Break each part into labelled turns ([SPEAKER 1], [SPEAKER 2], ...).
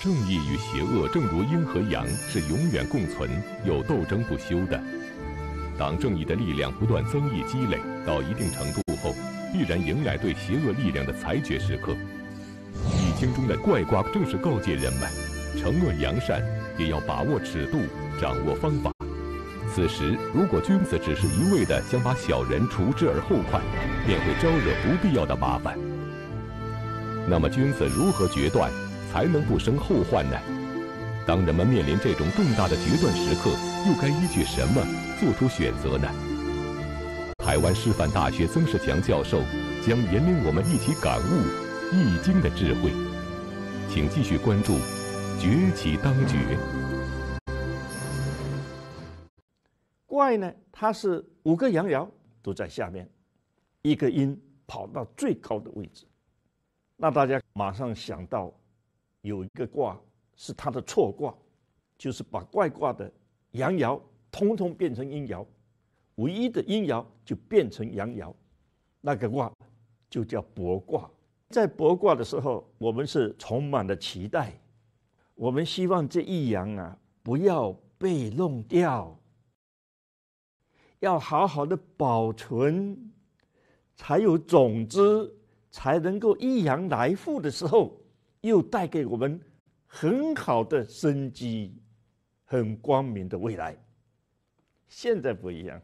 [SPEAKER 1] 正义与邪恶，正如阴和阳，是永远共存又斗争不休的。当正义的力量不断增益积累到一定程度后，必然迎来对邪恶力量的裁决时刻。《易经》中的怪卦正是告诫人们，惩恶扬善也要把握尺度，掌握方法。此时，如果君子只是一味的想把小人除之而后快，便会招惹不必要的麻烦。那么，君子如何决断？还能不生后患呢？当人们面临这种重大的决断时刻，又该依据什么做出选择呢？台湾师范大学曾仕强教授将引领我们一起感悟《易经》的智慧，请继续关注《崛起当绝》。
[SPEAKER 2] 怪呢？它是五个阳爻都在下面，一个阴跑到最高的位置，那大家马上想到。有一个卦是它的错卦，就是把怪卦的阳爻通通变成阴爻，唯一的阴爻就变成阳爻，那个卦就叫博卦。在博卦的时候，我们是充满了期待，我们希望这一阳啊不要被弄掉，要好好的保存，才有种子，才能够一阳来复的时候。又带给我们很好的生机，很光明的未来。现在不一样，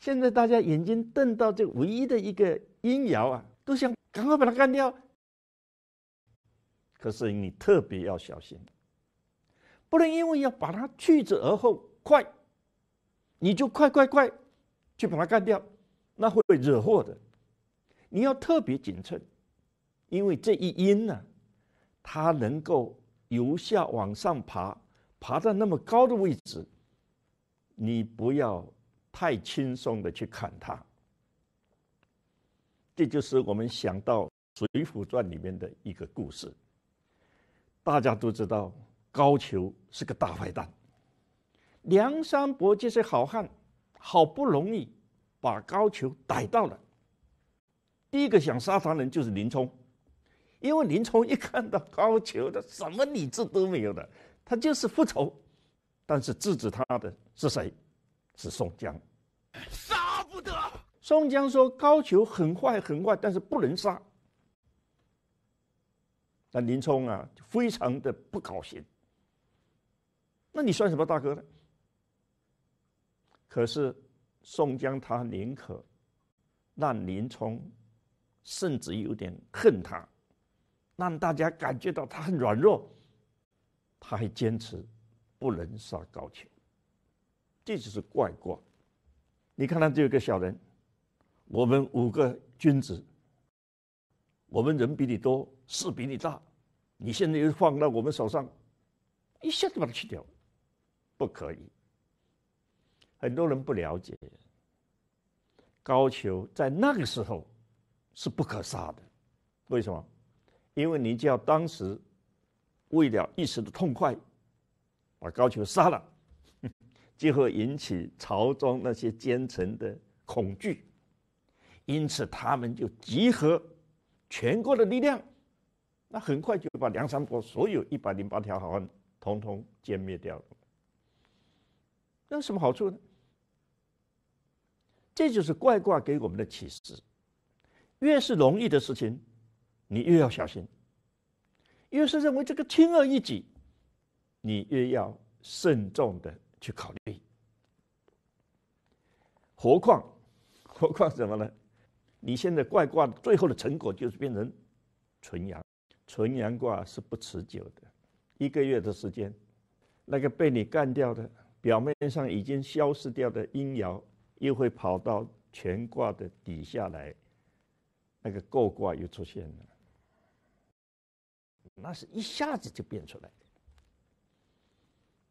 [SPEAKER 2] 现在大家眼睛瞪到这唯一的一个阴爻啊，都想赶快把它干掉。可是你特别要小心，不能因为要把它去之而后快，你就快快快去把它干掉，那会惹祸的。你要特别谨慎，因为这一阴呢。他能够由下往上爬，爬到那么高的位置，你不要太轻松的去砍他。这就是我们想到《水浒传》里面的一个故事。大家都知道高俅是个大坏蛋，梁山伯这些好汉好不容易把高俅逮到了，第一个想杀他的人就是林冲。因为林冲一看到高俅，他什么理智都没有的，他就是复仇。但是制止他的是谁？是宋江。杀不得！宋江说：“高俅很坏很坏，但是不能杀。”那林冲啊，非常的不高兴。那你算什么大哥呢？可是宋江他宁可让林冲，甚至有点恨他。让大家感觉到他很软弱，他还坚持不能杀高俅，这就是怪怪。你看他这个小人，我们五个君子，我们人比你多，事比你大，你现在又放到我们手上，一下子把他去掉，不可以。很多人不了解，高俅在那个时候是不可杀的，为什么？因为你就当时为了一时的痛快，把高俅杀了，就会引起朝中那些奸臣的恐惧，因此他们就集合全国的力量，那很快就把梁山泊所有一百零八条好汉统统歼灭掉了。那什么好处呢？这就是怪卦给我们的启示：越是容易的事情。你越要小心，越是认为这个轻而易举，你越要慎重的去考虑。何况，何况什么呢？你现在怪卦最后的成果就是变成纯阳，纯阳卦是不持久的，一个月的时间，那个被你干掉的表面上已经消失掉的阴爻，又会跑到全卦的底下来，那个过卦又出现了。那是一下子就变出来的，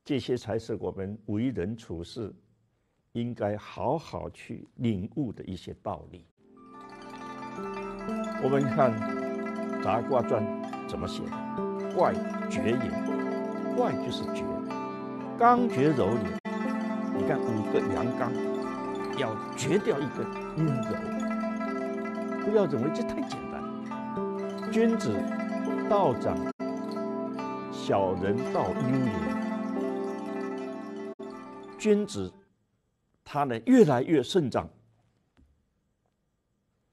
[SPEAKER 2] 这些才是我们为人处事应该好好去领悟的一些道理。我们看《杂卦传》怎么写的：“怪绝也，怪就是绝，刚绝柔也。”你看五个阳刚要绝掉一个
[SPEAKER 1] 阴柔，
[SPEAKER 2] 不要认为这太简单，君子。道长，小人道悠远，君子他呢越来越盛长，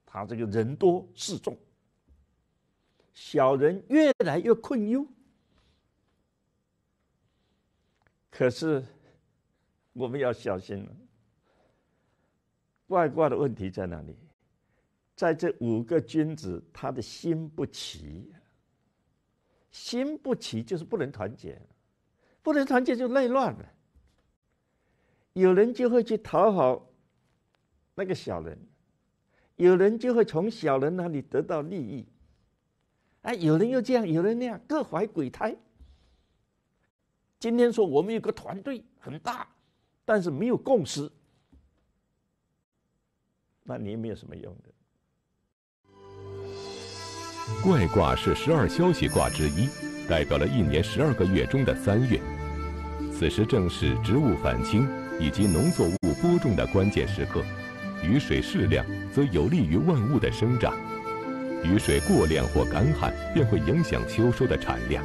[SPEAKER 2] 他这个人多势众，小人越来越困忧。可是我们要小心了，外挂的问题在哪里？在这五个君子，他的心不齐。心不齐就是不能团结，不能团结就内乱了。有人就会去讨好那个小人，有人就会从小人那里得到利益。哎，有人又这样，有人那样，各怀鬼胎。今天说我们有个团队很大，但是没有共识，那你也没有什么用的。
[SPEAKER 1] 怪卦是十二消息卦之一，代表了一年十二个月中的三月。此时正是植物返青以及农作物播种的关键时刻，雨水适量则有利于万物的生长，雨水过量或干旱便会影响秋收的产量。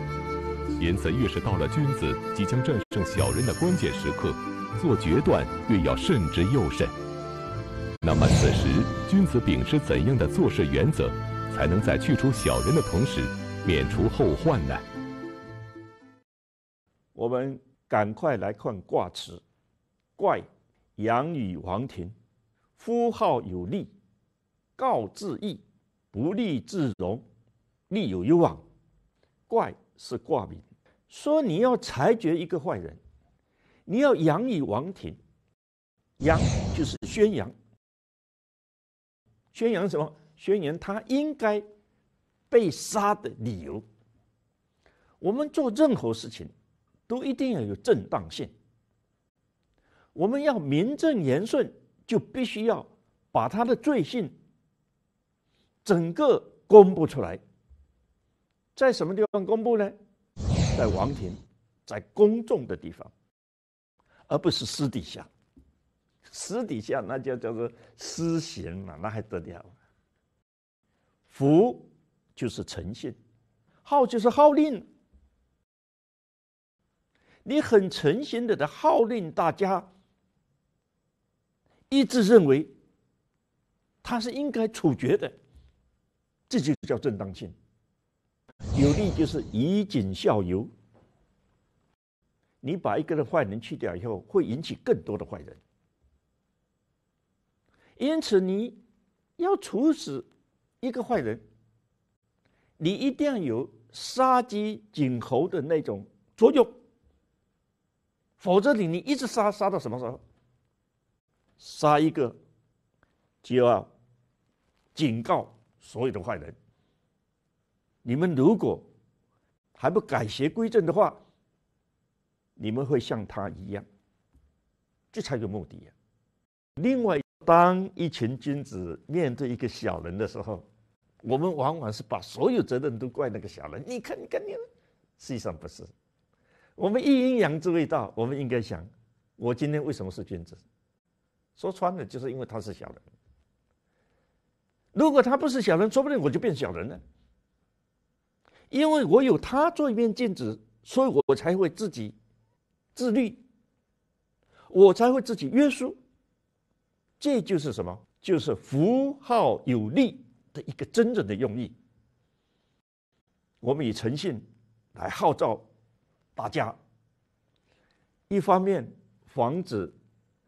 [SPEAKER 1] 因此，越是到了君子即将战胜小人的关键时刻，做决断越要慎之又慎。那么，此时君子秉持怎样的做事原则？才能在去除小人的同时，免除后患呢。
[SPEAKER 2] 我们赶快来看卦辞。怪，阳与王庭，夫号有利，告自义，不利自容，利有攸往。怪是卦名，说你要裁决一个坏人，你要阳与王庭，阳就是宣扬，宣扬什么？宣言他应该被杀的理由。我们做任何事情都一定要有正当性，我们要名正言顺，就必须要把他的罪行整个公布出来。在什么地方公布呢？在王庭，在公众的地方，而不是私底下。私底下那就叫做私刑了，那还得了？福就是诚信，号就是号令。你很诚心的的号令大家，一致认为他是应该处决的，这就叫正当性。有利就是以儆效尤，你把一个人坏人去掉以后，会引起更多的坏人，因此你要处死。一个坏人，你一定要有杀鸡儆猴的那种作用，否则你你一直杀杀到什么时候？杀一个，就要警告所有的坏人：你们如果还不改邪归正的话，你们会像他一样，这才有目的呀。另外。当一群君子面对一个小人的时候，我们往往是把所有责任都怪那个小人。你看，你看，你，实际上不是。我们一阴阳之谓道，我们应该想：我今天为什么是君子？说穿了，就是因为他是小人。如果他不是小人，说不定我就变小人了。因为我有他做一面镜子，所以我才会自己自律，我才会自己约束。这就是什么？就是符号有力的一个真正的用意。我们以诚信来号召大家，一方面防止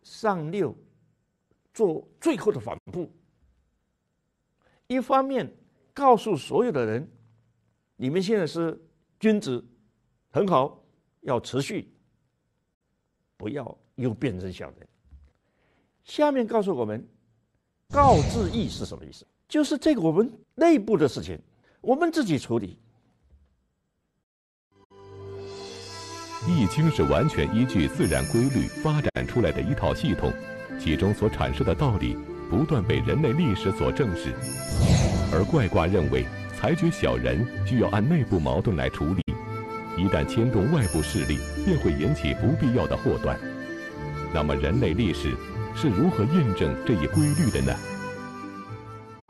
[SPEAKER 2] 上六做最后的反扑；一方面告诉所有的人，你们现在是君子，很好，要持续，不要又变成小人。下面告诉我们，“告知义是什么意思？就是这个我们内部的事情，我们自己处理。
[SPEAKER 1] 《易经》是完全依据自然规律发展出来的一套系统，其中所阐释的道理不断被人类历史所证实。而《怪卦》认为，裁决小人需要按内部矛盾来处理，一旦牵动外部势力，便会引起不必要的祸端。那么，人类历史。是如何印证这一规律的呢？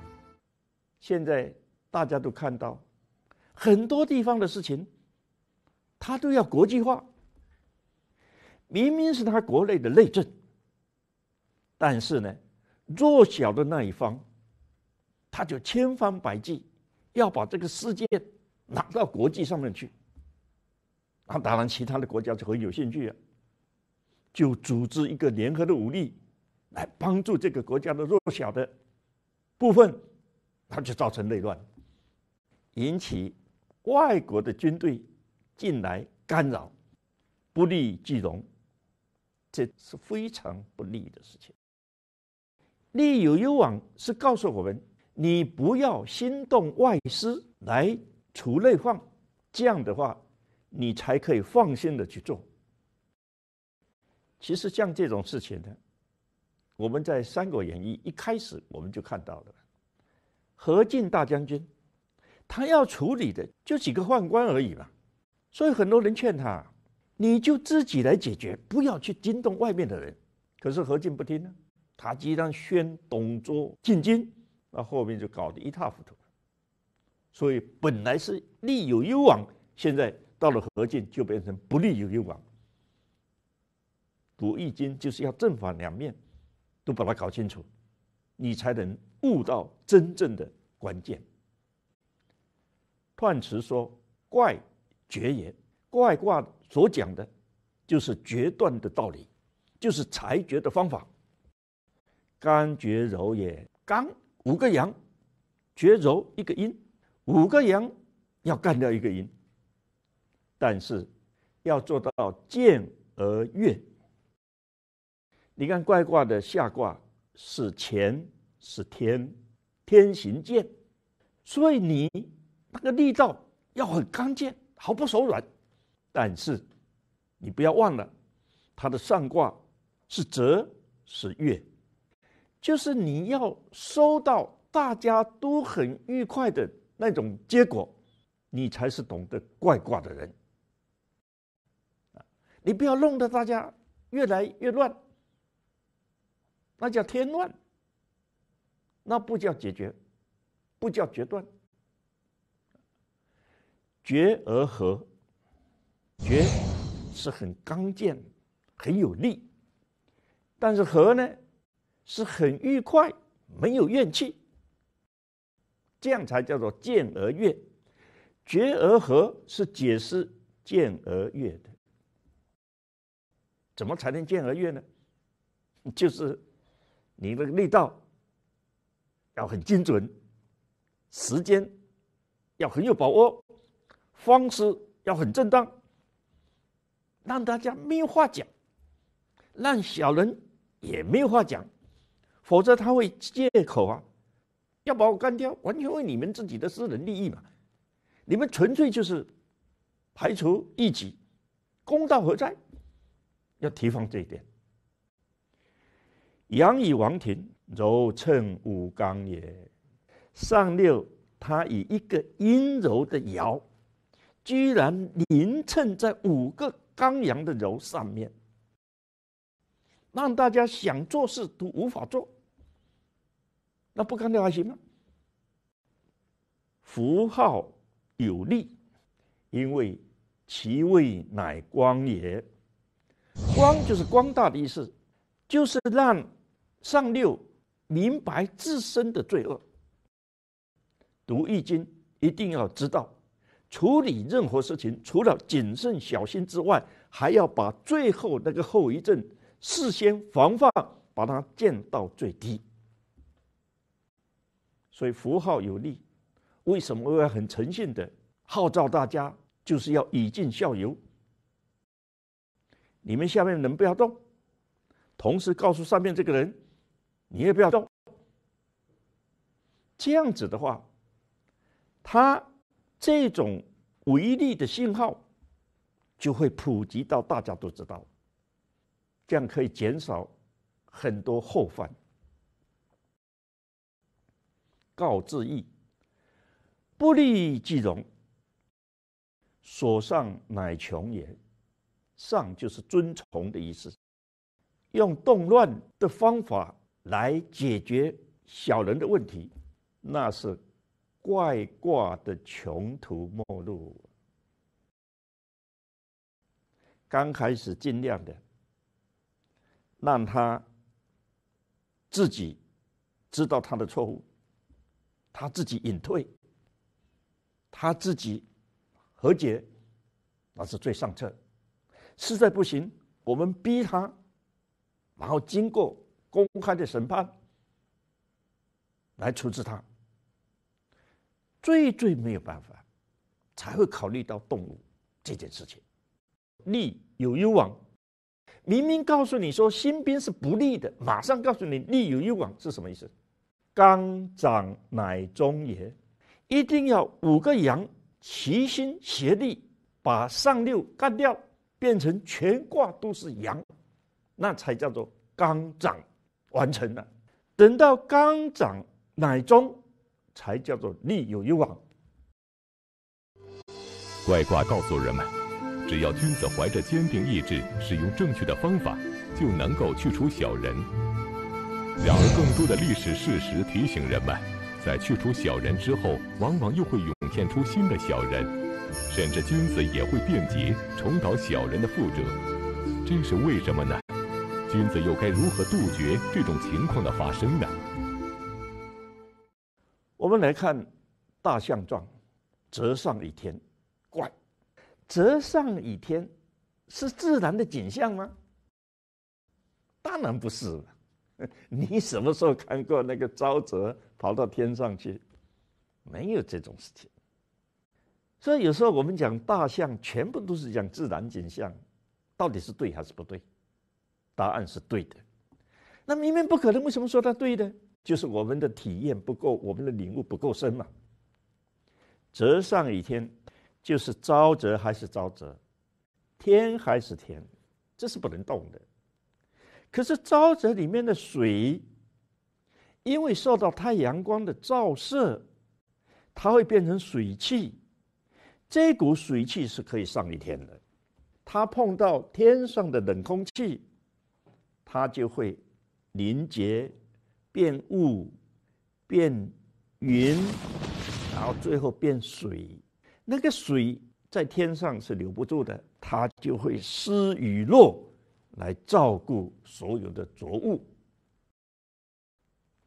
[SPEAKER 2] 现在大家都看到，很多地方的事情，它都要国际化。明明是他国内的内政，但是呢，弱小的那一方，他就千方百计要把这个世界拿到国际上面去。那当然其他的国家就很有兴趣了，就组织一个联合的武力。来帮助这个国家的弱小的部分，他就造成内乱，引起外国的军队进来干扰，不利聚荣，这是非常不利的事情。利有攸往是告诉我们，你不要心动外施来除内患，这样的话，你才可以放心的去做。其实像这种事情呢。我们在《三国演义》一开始我们就看到了，何进大将军，他要处理的就几个宦官而已嘛，所以很多人劝他，你就自己来解决，不要去惊动外面的人。可是何进不听呢，他既然宣董卓进京，那后面就搞得一塌糊涂。所以本来是利有攸往，现在到了何进就变成不利有攸往。读《易经》就是要正反两面。都把它搞清楚，你才能悟到真正的关键。断辞说：“怪绝也，怪卦所讲的就是决断的道理，就是裁决的方法。刚绝柔也，刚五个阳，绝柔一个阴，五个阳要干掉一个阴，但是要做到见而悦。”你看怪卦的下卦是乾是天，天行健，所以你那个力道要很刚健，毫不手软。但是你不要忘了，它的上卦是泽是月，就是你要收到大家都很愉快的那种结果，你才是懂得怪卦的人。你不要弄得大家越来越乱。那叫添乱，那不叫解决，不叫决断。决而和，决是很刚健，很有力，但是和呢，是很愉快，没有怨气。这样才叫做见而悦。绝而和是解释见而悦的。怎么才能见而悦呢？就是。你那个力道要很精准，时间要很有把握，方式要很正当，让大家没有话讲，让小人也没有话讲，否则他会借口啊，要把我干掉，完全为你们自己的私人利益嘛，你们纯粹就是排除异己，公道何在？要提防这一点。阳以王庭柔乘五刚也，上六他以一个阴柔的爻，居然临称在五个刚阳的柔上面，让大家想做事都无法做。那不干掉还行吗？符号有利，因为其位乃光也，光就是光大的意思，就是让。上六明白自身的罪恶，读易经一定要知道，处理任何事情除了谨慎小心之外，还要把最后那个后遗症事先防范，把它降到最低。所以符号有利，为什么我要很诚信的号召大家，就是要以儆效尤。你们下面能不要动？同时告诉上面这个人。你也不要动，这样子的话，他这种违例的信号就会普及到大家都知道，这样可以减少很多后患。告自义，不利即容，所上乃穷也。上就是尊崇的意思，用动乱的方法。来解决小人的问题，那是怪挂的穷途末路。刚开始尽量的让他自己知道他的错误，他自己隐退，他自己和解，那是最上策。实在不行，我们逼他，然后经过。公开的审判来处置他，最最没有办法，才会考虑到动物这件事情。利有攸往，明明告诉你说新兵是不利的，马上告诉你利有攸往是什么意思？刚长乃忠也，一定要五个阳齐心协力把上六干掉，变成全卦都是阳，那才叫做刚长。完成了，等到刚长奶中，
[SPEAKER 1] 才叫做立有攸往。怪卦告诉人们，只要君子怀着坚定意志，使用正确的方法，就能够去除小人。然而，更多的历史事实提醒人们，在去除小人之后，往往又会涌现出新的小人，甚至君子也会变节，重蹈小人的覆辙。这是为什么呢？君子又该如何杜绝这种情况的发生呢？
[SPEAKER 2] 我们来看《大象传》，“折上以天，怪。折上以天，是自然的景象吗？当然不是。你什么时候看过那个沼泽跑到天上去？没有这种事情。所以有时候我们讲大象，全部都是讲自然景象，到底是对还是不对？答案是对的，那明明不可能，为什么说它对呢？就是我们的体验不够，我们的领悟不够深嘛。折上一天就是沼泽还是沼泽，天还是天，这是不能动的。可是沼泽里面的水，因为受到太阳光的照射，它会变成水汽。这股水汽是可以上一天的。它碰到天上的冷空气。它就会凝结变雾，变云，然后最后变水。那个水在天上是留不住的，它就会施雨落来照顾所有的浊物。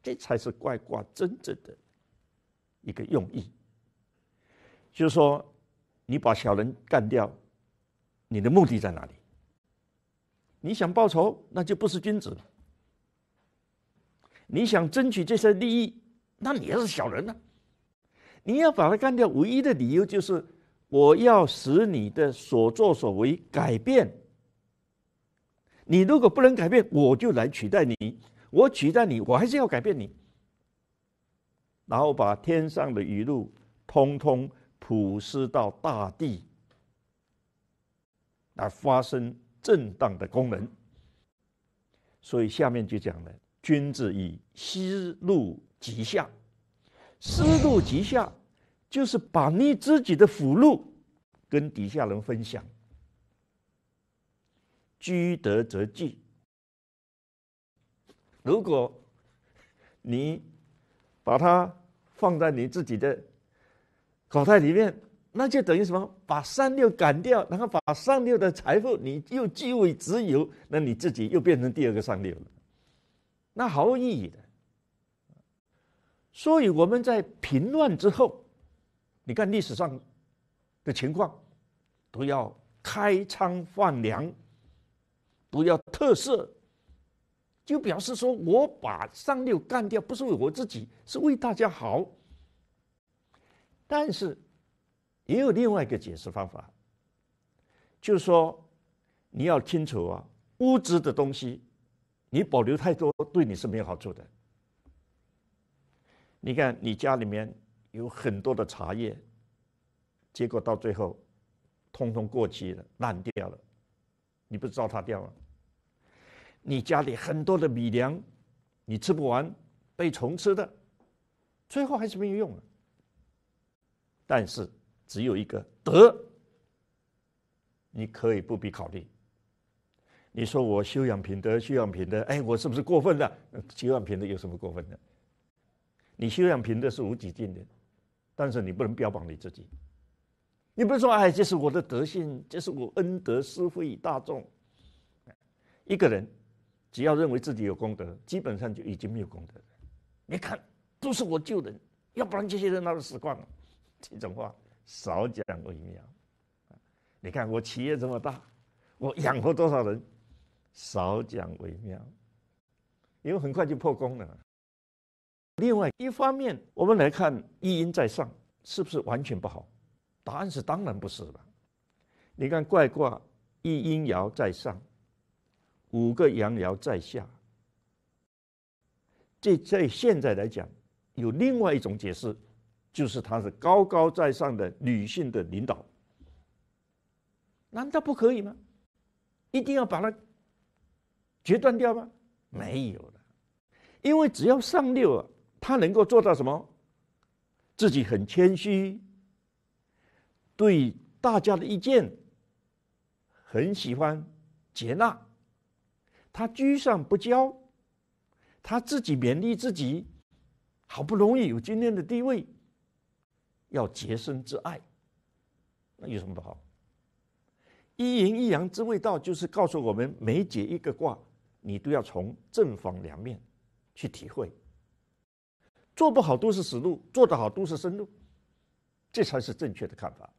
[SPEAKER 2] 这才是怪卦真正的一个用意，就是说，你把小人干掉，你的目的在哪里？你想报仇，那就不是君子；你想争取这些利益，那你也是小人呢。你要把他干掉，唯一的理由就是我要使你的所作所为改变。你如果不能改变，我就来取代你。我取代你，我还是要改变你，然后把天上的雨露通通普施到大地来发生。震荡的功能，所以下面就讲了：君子以思路及下，思路及下，就是把你自己的福禄跟底下人分享。居德则济。如果你把它放在你自己的口袋里面。那就等于什么？把上六赶掉，然后把上六的财富你又据为己有，那你自己又变成第二个上六了，那毫无意义的。所以我们在平乱之后，你看历史上的情况，都要开仓放粮，不要特赦，就表示说我把上六干掉不是为我自己，是为大家好。但是。也有另外一个解释方法，就是说，你要清楚啊，物质的东西，你保留太多对你是没有好处的。你看，你家里面有很多的茶叶，结果到最后，通通过期了，烂掉了，你不糟蹋掉了？你家里很多的米粮，你吃不完，被虫吃的，最后还是没有用了，但是。只有一个德，你可以不必考虑。你说我修养品德，修养品德，哎，我是不是过分了？修养品德有什么过分的？你修养品德是无止境的，但是你不能标榜你自己。你不是说哎，这是我的德性，这是我恩德，施惠大众。一个人只要认为自己有功德，基本上就已经没有功德了。你看，都是我救的，要不然这些人都死光了，这种话。少讲为妙。你看我企业这么大，我养活多少人，少讲为妙，因为很快就破功了。另外一方面，我们来看一阴在上是不是完全不好？答案是当然不是了。你看怪卦一阴爻在上，五个阳爻在下，这在现在来讲有另外一种解释。就是她是高高在上的女性的领导，难道不可以吗？一定要把它决断掉吗？没有的，因为只要上六啊，他能够做到什么？自己很谦虚，对大家的意见很喜欢接纳，他居上不骄，他自己勉励自己，好不容易有今天的地位。要洁身自爱，那有什么不好？一阴一阳之谓道，就是告诉我们，每解一个卦，你都要从正反两面去体会。做不好都是死路，做得好都是生路，这才是正确的看法。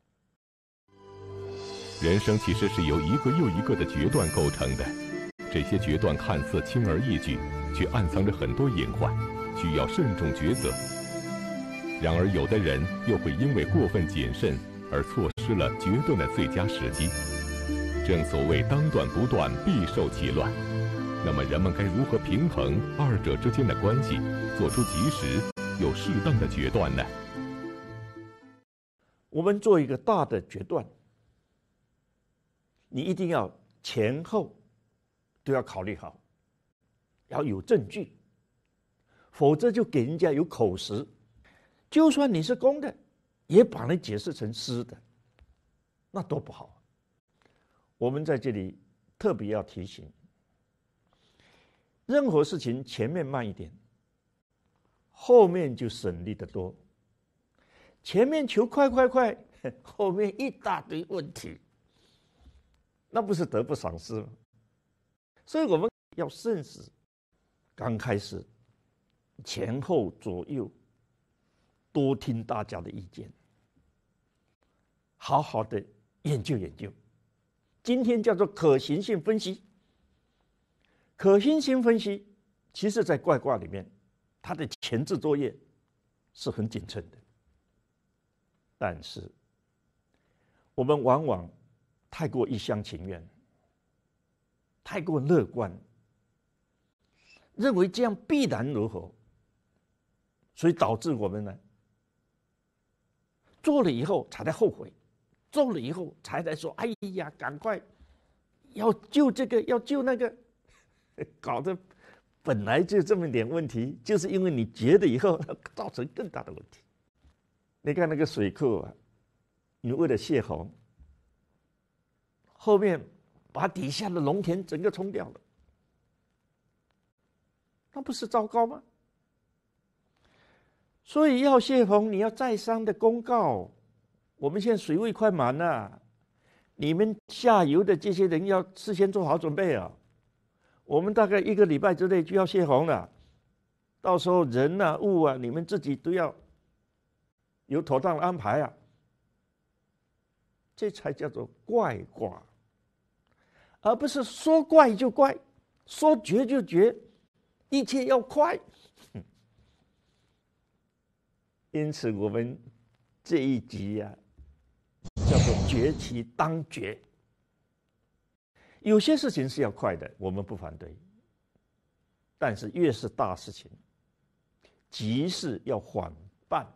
[SPEAKER 1] 人生其实是由一个又一个的决断构成的，这些决断看似轻而易举，却暗藏着很多隐患，需要慎重抉择。然而，有的人又会因为过分谨慎而错失了决断的最佳时机。正所谓“当断不断，必受其乱”。那么，人们该如何平衡二者之间的关系，做出及时又适当的决断呢？
[SPEAKER 2] 我们做一个大的决断，你一定要前后都要考虑好，要有证据，否则就给人家有口实。就算你是公的，也把你解释成私的，那多不好。我们在这里特别要提醒：任何事情前面慢一点，后面就省力得多。前面求快快快，后面一大堆问题，那不是得不偿失吗？所以我们要慎思，刚开始，前后左右。多听大家的意见，好好的研究研究。今天叫做可行性分析。可行性分析，其实在怪卦里面，它的前置作业是很谨慎的。但是，我们往往太过一厢情愿，太过乐观，认为这样必然如何，所以导致我们呢。做了以后才在后悔，做了以后才在说：“哎呀，赶快要救这个，要救那个。”搞得本来就这么点问题，就是因为你觉得以后造成更大的问题。你看那个水库啊，你为了泄洪，后面把底下的农田整个冲掉了，那不是糟糕吗？所以要泄洪，你要再三的公告。我们现在水位快满了，你们下游的这些人要事先做好准备啊！我们大概一个礼拜之内就要泄洪了，到时候人啊、物啊，你们自己都要有妥当的安排啊！这才叫做怪卦，而不是说怪就怪，说绝就绝，一切要快。因此，我们这一集呀，叫做“绝其当绝”。有些事情是要快的，我们不反对。但是，越是大事情，急事要缓办。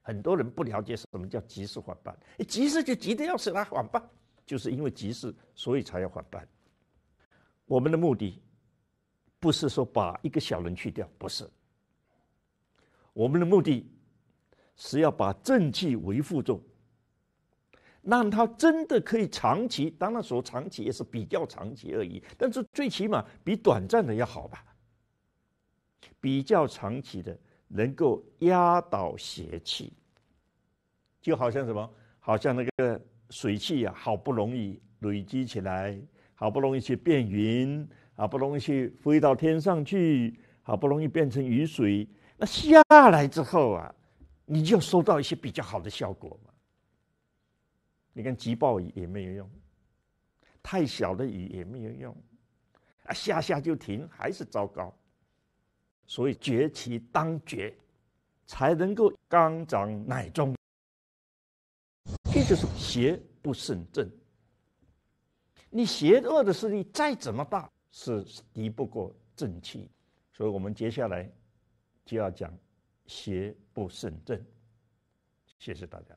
[SPEAKER 2] 很多人不了解什么叫急事缓办，急事就急得要死，来缓办，就是因为急事，所以才要缓办。我们的目的不是说把一个小人去掉，不是。我们的目的。是要把正气维护住，让它真的可以长期，当然说长期也是比较长期而已，但是最起码比短暂的要好吧。比较长期的能够压倒邪气，就好像什么，好像那个水汽啊，好不容易累积起来，好不容易去变云，好不容易去飞到天上去，好不容易变成雨水，那下来之后啊。你就收到一些比较好的效果嘛？你看急暴雨也没有用，太小的雨也没有用，啊，下下就停还是糟糕。所以绝其当绝，才能够刚长乃中。这就是邪不胜正。你邪恶的势力再怎么大，是敌不过正气。所以我们接下来就要讲。邪不胜正，谢谢大家。